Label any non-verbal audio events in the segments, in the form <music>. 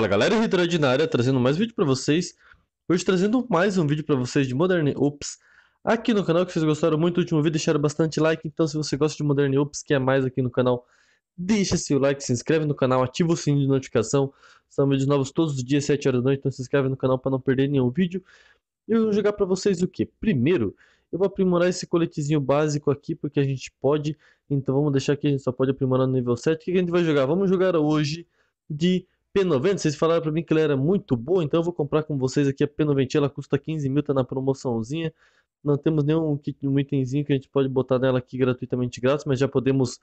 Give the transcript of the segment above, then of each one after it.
Fala galera, Hidroordinária, trazendo mais vídeo para vocês. Hoje trazendo mais um vídeo para vocês de Modern Ops aqui no canal, que vocês gostaram muito do último vídeo, deixaram bastante like. Então se você gosta de Modern Ops, quer mais aqui no canal, deixa seu like, se inscreve no canal, ativa o sininho de notificação. São vídeos novos todos os dias, 7 horas da noite, então se inscreve no canal para não perder nenhum vídeo. E eu vou jogar para vocês o que? Primeiro, eu vou aprimorar esse coletezinho básico aqui, porque a gente pode. Então vamos deixar aqui, a gente só pode aprimorar no nível 7. O que a gente vai jogar? Vamos jogar hoje de... P90, vocês falaram para mim que ela era muito boa, então eu vou comprar com vocês aqui a P90, ela custa 15 mil, tá na promoçãozinha. Não temos nenhum kit, um itemzinho que a gente pode botar nela aqui gratuitamente grátis, mas já podemos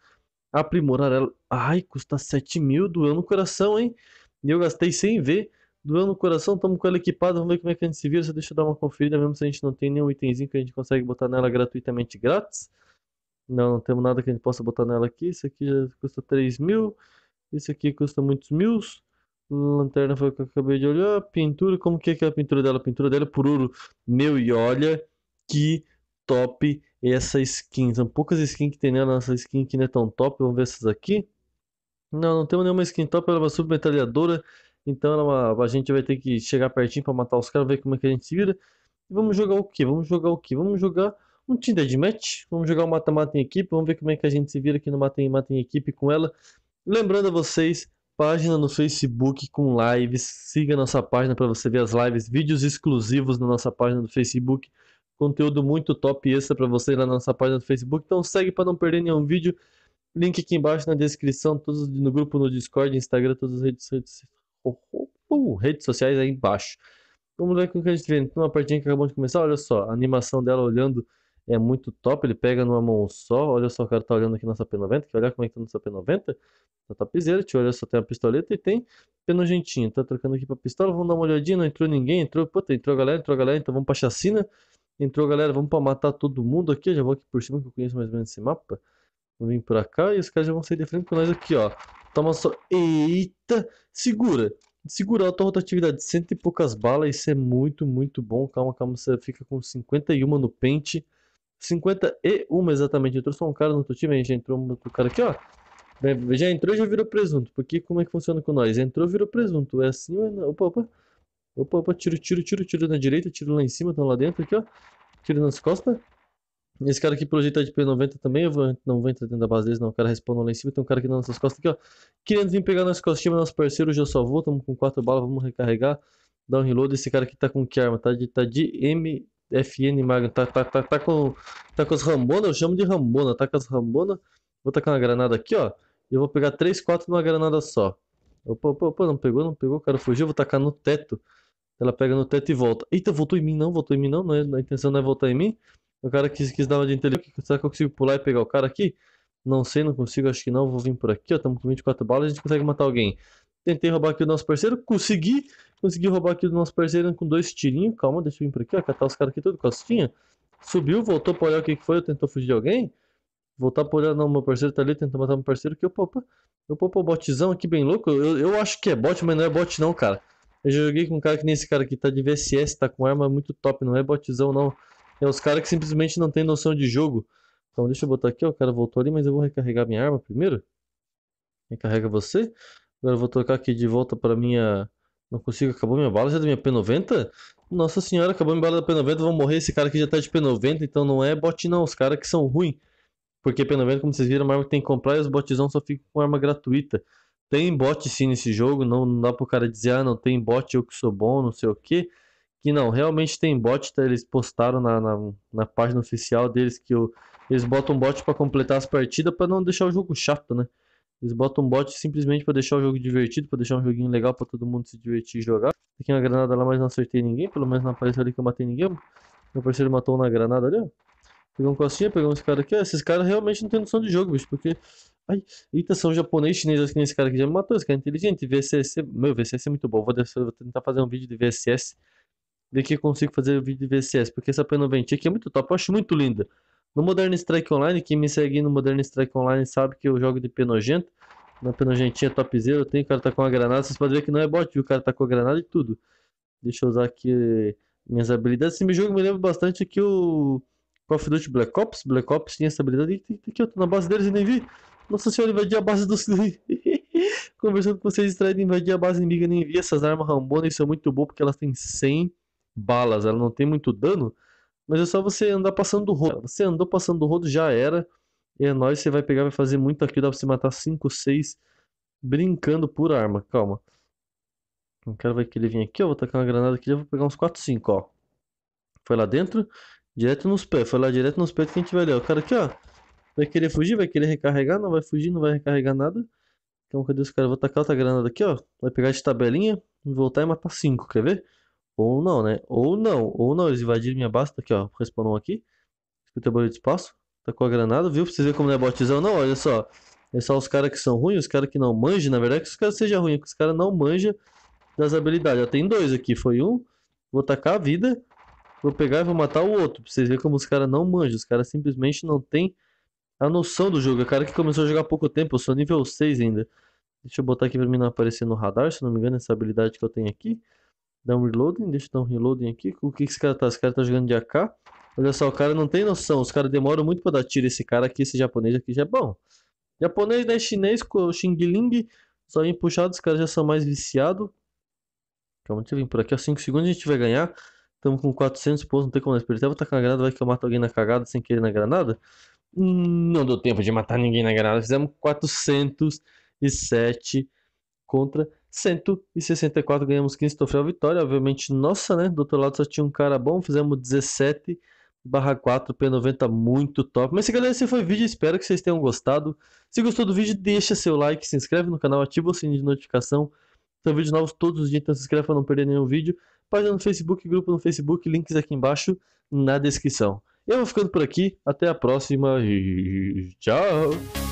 aprimorar ela. Ai, custa 7 mil, doeu no coração, hein? eu gastei sem ver, doeu no coração, estamos com ela equipada, vamos ver como é que a gente se vira, deixa eu dar uma conferida mesmo se a gente não tem nenhum itemzinho que a gente consegue botar nela gratuitamente grátis. Não, não temos nada que a gente possa botar nela aqui, isso aqui já custa 3 mil, isso aqui custa muitos mil Lanterna foi o que eu acabei de olhar. Pintura, como que é a pintura dela? A pintura dela é por ouro. Meu, e olha que top essa skin. São poucas skins que tem nela. Essa skin que não é tão top. Vamos ver essas aqui. Não, não temos nenhuma skin top. Ela é uma submetralhadora. Então é uma... a gente vai ter que chegar pertinho para matar os caras. Ver como é que a gente se vira. E vamos jogar o que? Vamos jogar o que? Vamos jogar um team deadmatch. match. Vamos jogar o um mata-mata em equipe. Vamos ver como é que a gente se vira aqui no mata-mata em equipe com ela. Lembrando a vocês página no Facebook com lives. Siga nossa página para você ver as lives, vídeos exclusivos na nossa página do Facebook. Conteúdo muito top extra para você lá na nossa página do Facebook. Então segue para não perder nenhum vídeo. Link aqui embaixo na descrição, todos no grupo no Discord, Instagram, todas as redes, redes, uh, redes sociais aí embaixo. Vamos ver o que a gente vê. Tem uma partinha que acabamos de começar, olha só, a animação dela olhando é muito top, ele pega numa mão só, olha só, o cara tá olhando aqui nossa P90, que olha como é que tá nossa P90, tá topzera, te olha só, tem a pistoleta e tem penugentinho, tá trocando aqui pra pistola, vamos dar uma olhadinha, não entrou ninguém, entrou, puta, entrou galera, entrou galera, então vamos pra chacina, entrou galera, vamos pra matar todo mundo aqui, eu já vou aqui por cima que eu conheço mais ou menos esse mapa, vou vir por cá e os caras já vão sair de frente com nós aqui, ó, toma só, eita, segura, segurar a tua rotatividade de cento e poucas balas, isso é muito, muito bom. Calma, calma, você fica com 51 no pente. 51 exatamente. Entrou só um cara no outro time, já entrou um outro cara aqui, ó. Já entrou e já virou presunto. Porque como é que funciona com nós? Entrou, virou presunto. É assim ou é não? Opa, opa. Opa, opa, tiro, tiro, tiro, tiro na direita, tiro lá em cima, tão lá dentro aqui, ó. Tiro nas costas. Esse cara aqui pelo jeito tá de P90 também, eu vou, não vou entrar dentro da base deles não, o cara respondeu lá em cima, tem um cara aqui nas nossas costas aqui, ó. Querendo vir pegar nas costas, nosso parceiro, já salvou, tamo com 4 balas, vamos recarregar. dá um reload, esse cara aqui tá com que arma? Tá de, tá de M... FN, Magno. Tá, tá, tá, tá, com, tá com as Rambona, eu chamo de Rambona. Tá com as Rambona. Vou tacar uma granada aqui, ó. E eu vou pegar 3, 4 numa granada só. Opa, opa, opa, não pegou, não pegou. O cara fugiu, vou tacar no teto. Ela pega no teto e volta. Eita, voltou em mim, não, voltou em mim, não. não é, a intenção não é voltar em mim. O cara quis, quis dar uma de inteligência. Será que eu consigo pular e pegar o cara aqui? Não sei, não consigo, acho que não. Vou vir por aqui, ó. Estamos com 24 balas, a gente consegue matar alguém. Tentei roubar aqui o nosso parceiro, consegui. Consegui roubar aqui o nosso parceiro com dois tirinhos. Calma, deixa eu vir por aqui, ó. Catar os caras aqui tudo, costinha. Subiu, voltou pra olhar o que, que foi, tentou fugir de alguém. Voltar pra olhar, não, meu parceiro tá ali, tentou matar meu parceiro que eu opa, eu opa, o botzão aqui bem louco. Eu, eu acho que é bot, mas não é bot não, cara. Eu joguei com um cara que nem esse cara aqui, tá de VSS, tá com arma muito top, não é botzão não. É os caras que simplesmente não tem noção de jogo. Então deixa eu botar aqui, ó, o cara voltou ali, mas eu vou recarregar minha arma primeiro. Recarrega você. Agora eu vou trocar aqui de volta para minha. Não consigo, acabou minha bala já é da minha P90? Nossa senhora, acabou minha bala da P90, vou morrer. Esse cara aqui já tá de P90, então não é bot não, os caras que são ruins. Porque P90, como vocês viram, é uma arma que tem que comprar e os botzão só ficam com arma gratuita. Tem bot sim nesse jogo, não, não dá pro cara dizer, ah, não tem bot, eu que sou bom, não sei o que. Que não, realmente tem bot, tá? eles postaram na, na, na, página oficial deles que eu, eles botam bot para completar as partidas para não deixar o jogo chato, né? Eles botam um bot simplesmente para deixar o jogo divertido, para deixar um joguinho legal para todo mundo se divertir e jogar. Fiquei uma granada lá, mas não acertei ninguém. Pelo menos não apareceu ali que eu matei ninguém. Meu parceiro matou na granada ali, ó. Pegou um costinha, pegou esse cara aqui. Esses caras realmente não tem noção de jogo, bicho, porque... Ai, eita, são japonês, chinês, acho que esse cara aqui já me matou. Esse cara é inteligente. VSS, meu, VSS é muito bom. Vou, vou tentar fazer um vídeo de VSS. Ver que eu consigo fazer o vídeo de VSS, porque essa P90 aqui é muito top. Eu acho muito linda. No Modern Strike Online, quem me segue no Modern Strike Online sabe que eu jogo de penogento. Na penogentinha topzera eu tenho, o cara tá com a granada. Vocês podem ver que não é bot, o cara tá com a granada e tudo. Deixa eu usar aqui minhas habilidades. Esse jogo me lembra bastante aqui o Call of Duty Black Ops. Black Ops tinha essa habilidade. que eu tô na base deles e nem vi. Nossa senhora, invadi a base dos... <laughs> <laughs> Conversando com vocês, distraído, invadi a base inimiga, nem vi. Essas armas rambonas são é muito boas porque elas têm 100 balas. Ela não tem muito dano, mas é só você andar passando o rodo. Você andou passando o rodo, já era. E é nóis, você vai pegar, vai fazer muito aqui, dá pra você matar 5, 6 brincando por arma. Calma. quero cara vai querer vir aqui, ó. Vou tacar uma granada aqui, já vou pegar uns 4, 5, ó. Foi lá dentro, direto nos pés. Foi lá direto nos pés que a gente vai ali, ó. O cara aqui, ó. Vai querer fugir, vai querer recarregar, não vai fugir, não vai recarregar nada. Então, cadê os caras? Vou tacar outra granada aqui, ó. Vai pegar de tabelinha, voltar e matar 5, quer ver? Ou não, né? Ou não, ou não, eles invadiram minha base, tá aqui, ó, respondam aqui. Escuta o de espaço, tá com a granada, viu? Pra vocês verem como não é botizão, não, olha só. É só os caras que são ruins, os caras que não manjam, na verdade que os caras sejam ruins, é que os caras não manjam das habilidades. Ó, tem dois aqui, foi um, vou tacar a vida, vou pegar e vou matar o outro. Pra vocês verem como os caras não manjam, os caras simplesmente não tem a noção do jogo. É cara que começou a jogar há pouco tempo, eu sou nível 6 ainda. Deixa eu botar aqui pra mim não aparecer no radar, se não me engano, essa habilidade que eu tenho aqui. Dá um reloading, deixa eu dar um reloading aqui. O que esse cara tá? Esse cara tá jogando de AK. Olha só, o cara não tem noção. Os caras demoram muito pra dar tiro. Esse cara aqui, esse japonês aqui já é bom. Japonês, né? Chinês, Com Xing Ling. Só vem puxado, os caras já são mais viciados. Calma, deixa eu vir por aqui. Ó, 5 segundos a gente vai ganhar. Estamos com 400 pontos, não tem como nós perder. vou tacar a granada, vai que eu mato alguém na cagada sem querer na granada. Hum, não deu tempo de matar ninguém na granada. Fizemos 407 contra 164 ganhamos 15, troféu vitória. Obviamente, nossa, né? Do outro lado só tinha um cara bom, fizemos 17 barra 4 P90, muito top. Mas galera, esse foi o vídeo, espero que vocês tenham gostado. Se gostou do vídeo, deixa seu like, se inscreve no canal, ativa o sininho de notificação. São vídeos novos todos os dias, então se inscreve para não perder nenhum vídeo. Página no Facebook, grupo no Facebook, links aqui embaixo na descrição. Eu vou ficando por aqui, até a próxima e tchau!